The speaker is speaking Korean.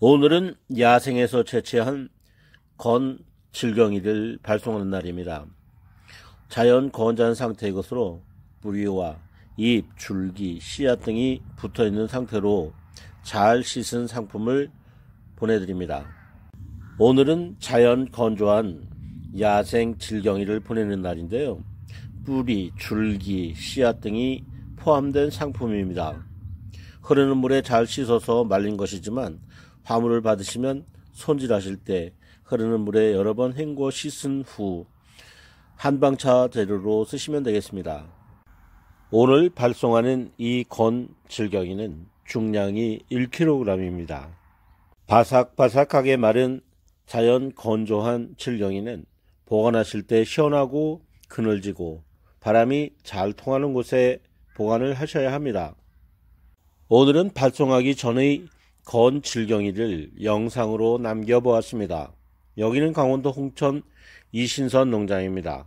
오늘은 야생에서 채취한 건 질경이를 발송하는 날입니다. 자연 건전 상태의 것으로 뿌리와 잎, 줄기, 씨앗 등이 붙어 있는 상태로 잘 씻은 상품을 보내드립니다. 오늘은 자연 건조한 야생 질경이를 보내는 날인데요. 뿌리, 줄기, 씨앗 등이 포함된 상품입니다. 흐르는 물에 잘 씻어서 말린 것이지만 화물을 받으시면 손질하실 때 흐르는 물에 여러 번 헹궈 씻은 후 한방차 재료로 쓰시면 되겠습니다. 오늘 발송하는 이 건 질경이는 중량이 1kg입니다. 바삭바삭하게 마른 자연 건조한 질경이는 보관하실 때 시원하고 그늘지고 바람이 잘 통하는 곳에 보관을 하셔야 합니다. 오늘은 발송하기 전의 건 질경이를 영상으로 남겨보았습니다. 여기는 강원도 홍천 이신선 농장입니다.